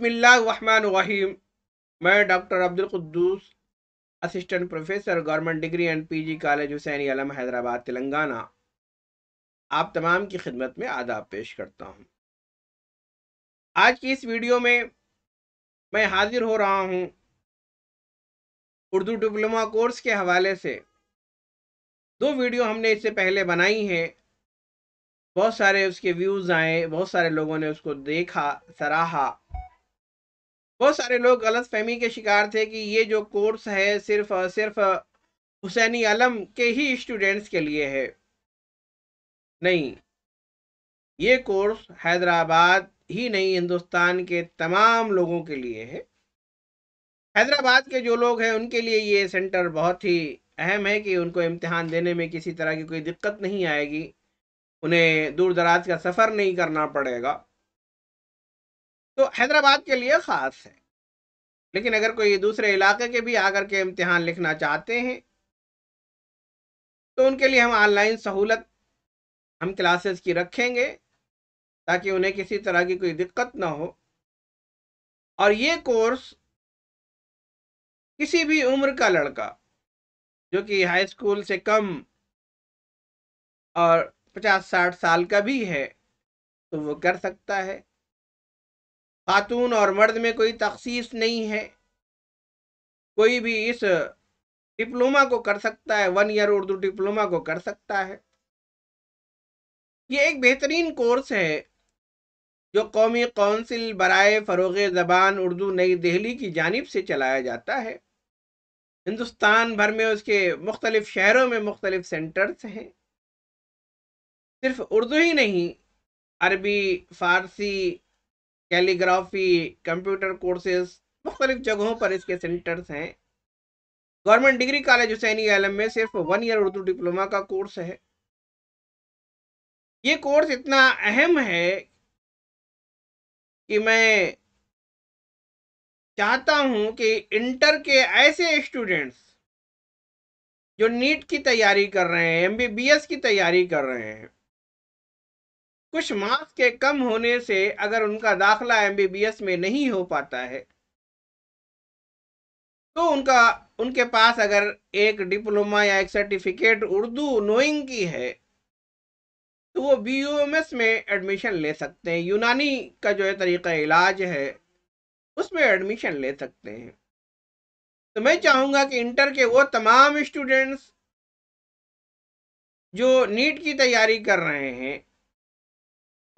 बिस्मिल्लाम मैं doctor Abdul Quddus assistant professor government degree and PG college Husaini Alam Hyderabad Telangana आप तमाम की खिदमत में आदाब पेश करता हूँ आज की इस वीडियो में मैं हाजिर हो रहा हूँ उर्दू डिप्लोमा कोर्स के हवाले से दो वीडियो हमने इससे पहले बनाई हैं बहुत सारे उसके व्यूज़ आए बहुत सारे लोगों ने उसको देखा सराहा बहुत सारे लोग गलत फहमी के शिकार थे कि ये जो कोर्स है सिर्फ सिर्फ हुसैनी आलम के ही स्टूडेंट्स के लिए है नहीं ये कोर्स हैदराबाद ही नहीं हिंदुस्तान के तमाम लोगों के लिए है हैदराबाद के जो लोग हैं उनके लिए ये सेंटर बहुत ही अहम है कि उनको इम्तहान देने में किसी तरह की कोई दिक्कत नहीं आएगी उन्हें दूर दराज का सफ़र नहीं करना पड़ेगा तो हैदराबाद के लिए ख़ास है लेकिन अगर कोई दूसरे इलाके के भी आकर के इम्तहान लिखना चाहते हैं तो उनके लिए हम ऑनलाइन सहूलत हम क्लासेस की रखेंगे ताकि उन्हें किसी तरह की कोई दिक्कत ना हो और ये कोर्स किसी भी उम्र का लड़का जो कि हाई स्कूल से कम और पचास साठ साल का भी है तो वो कर सकता है खातून और मर्द में कोई तखसीस नहीं है कोई भी इस डिप्लोमा को कर सकता है वन ईयर उर्दू डिप्लोमा को कर सकता है ये एक बेहतरीन कोर्स है जो कौमी कौंसिल बरए फ़रोग ज़बान उर्दू नई दिल्ली की जानब से चलाया जाता है हिंदुस्तान भर में उसके मुख्तलिफ़ शहरों में मुख्तलिफ़ सेंटर्स हैं सिर्फ उर्दू ही नहीं अरबी फ़ारसी कैलीग्राफी कंप्यूटर कोर्सेज मुख्तलिफ जगहों पर इसके सेंटर्स हैं government degree college Husaini Alam में सिर्फ वन ईयर उर्दू डिप्लोमा का कोर्स है ये कोर्स इतना अहम है कि मैं चाहता हूं कि इंटर के ऐसे स्टूडेंट्स जो नीट की तैयारी कर रहे हैं एमबीबीएस की तैयारी कर रहे हैं कुछ मार्क्स के कम होने से अगर उनका दाखला एमबीबीएस में नहीं हो पाता है तो उनका उनके पास अगर एक डिप्लोमा या एक सर्टिफिकेट उर्दू नोइंग की है तो वो बी में एडमिशन ले सकते हैं यूनानी का जो है तरीका इलाज है उसमें एडमिशन ले सकते हैं तो मैं चाहूँगा कि इंटर के वो तमाम स्टूडेंट्स जो नीट की तैयारी कर रहे हैं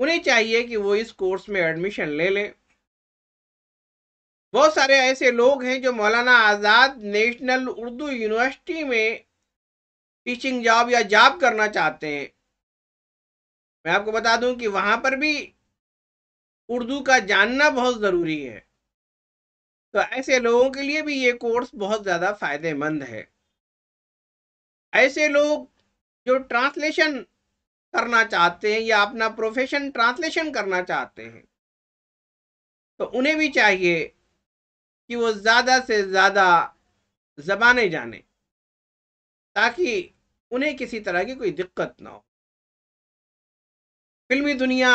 उन्हें चाहिए कि वो इस कोर्स में एडमिशन ले लें बहुत सारे ऐसे लोग हैं जो मौलाना आज़ाद नेशनल उर्दू यूनिवर्सिटी में टीचिंग जॉब या जॉब करना चाहते हैं मैं आपको बता दूं कि वहाँ पर भी उर्दू का जानना बहुत ज़रूरी है तो ऐसे लोगों के लिए भी ये कोर्स बहुत ज़्यादा फ़ायदेमंद है ऐसे लोग जो ट्रांसलेशन करना चाहते हैं या अपना प्रोफेशन ट्रांसलेशन करना चाहते हैं तो उन्हें भी चाहिए कि वो ज़्यादा से ज़्यादा ज़बाने जाने ताकि उन्हें किसी तरह की कोई दिक्कत ना हो फिल्मी दुनिया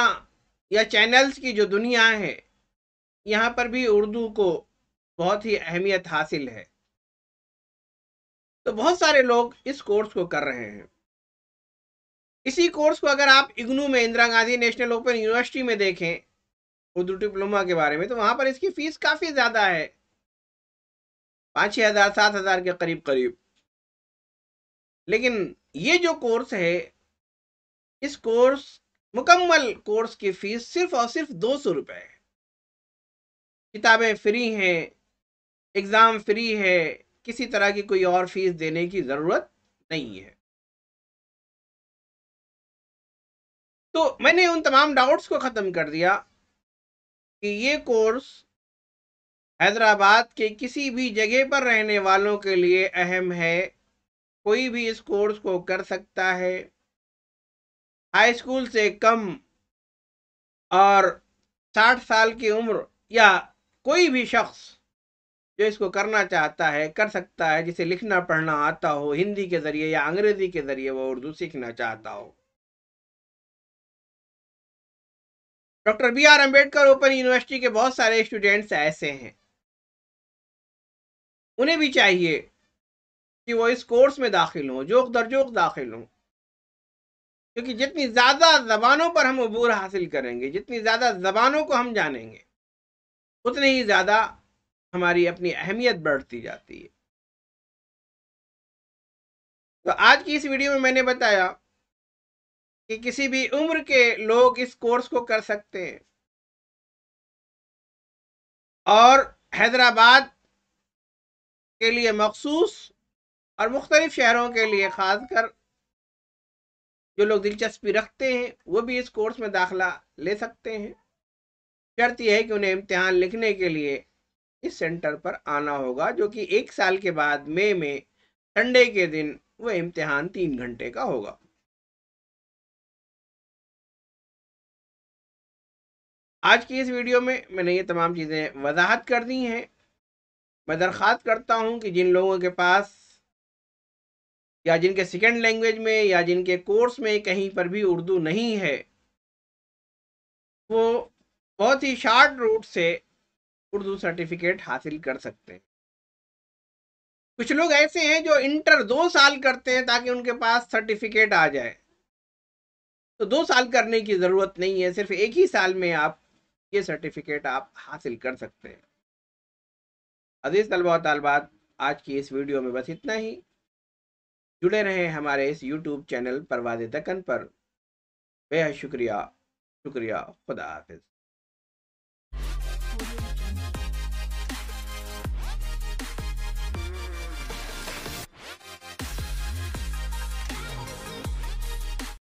या चैनल्स की जो दुनिया है यहाँ पर भी उर्दू को बहुत ही अहमियत हासिल है तो बहुत सारे लोग इस कोर्स को कर रहे हैं इसी कोर्स को अगर आप इग्नू में Indira Gandhi national open university में देखें उर्दू डिप्लोमा के बारे में तो वहाँ पर इसकी फीस काफ़ी ज़्यादा है पाँच छः हज़ार सात हज़ार के करीब करीब लेकिन ये जो कोर्स है इस कोर्स मुकम्मल कोर्स की फ़ीस सिर्फ और सिर्फ दो सौ रुपये है किताबें फ्री हैं एग्ज़ाम फ्री है किसी तरह की कोई और फीस देने की ज़रूरत नहीं है तो मैंने उन तमाम डाउट्स को ख़त्म कर दिया कि ये कोर्स हैदराबाद के किसी भी जगह पर रहने वालों के लिए अहम है कोई भी इस कोर्स को कर सकता है हाई स्कूल से कम और साठ साल की उम्र या कोई भी शख्स जो इसको करना चाहता है कर सकता है जिसे लिखना पढ़ना आता हो हिंदी के ज़रिए या अंग्रेज़ी के ज़रिए वो उर्दू सीखना चाहता हो doctor B R Ambedkar open university के बहुत सारे स्टूडेंट्स ऐसे हैं उन्हें भी चाहिए कि वो इस कोर्स में दाखिल हों जोक दर जोक दाखिल हों क्योंकि जितनी ज़्यादा ज़बानों पर हम अबूर हासिल करेंगे जितनी ज़्यादा ज़बानों को हम जानेंगे उतनी ही ज़्यादा हमारी अपनी अहमियत बढ़ती जाती है तो आज की इस वीडियो में मैंने बताया कि किसी भी उम्र के लोग इस कोर्स को कर सकते हैं और हैदराबाद के लिए मखसूस और मुख्तलिफ शहरों के लिए ख़ास कर जो लोग दिलचस्पी रखते हैं वो भी इस कोर्स में दाखला ले सकते हैं शर्त यह है कि उन्हें इम्तहान लिखने के लिए इस सेंटर पर आना होगा जो कि एक साल के बाद मई में संडे के दिन वह इम्तहान तीन घंटे का होगा आज की इस वीडियो में मैंने ये तमाम चीज़ें वजाहत कर दी हैं मैं दरख्वास्त करता हूँ कि जिन लोगों के पास या जिनके सेकेंड लैंग्वेज में या जिनके कोर्स में कहीं पर भी उर्दू नहीं है वो बहुत ही शार्ट रूट से उर्दू सर्टिफिकेट हासिल कर सकते हैं कुछ लोग ऐसे हैं जो इंटर दो साल करते हैं ताकि उनके पास सर्टिफिकेट आ जाए तो दो साल करने की ज़रूरत नहीं है सिर्फ एक ही साल में आप ये सर्टिफिकेट आप हासिल कर सकते हैं अजीज़ तलबा तलबात आज की इस वीडियो में बस इतना ही जुड़े रहें हमारे इस यूट्यूब चैनल परवाज दकन पर बेहद शुक्रिया शुक्रिया खुदा हाफिज़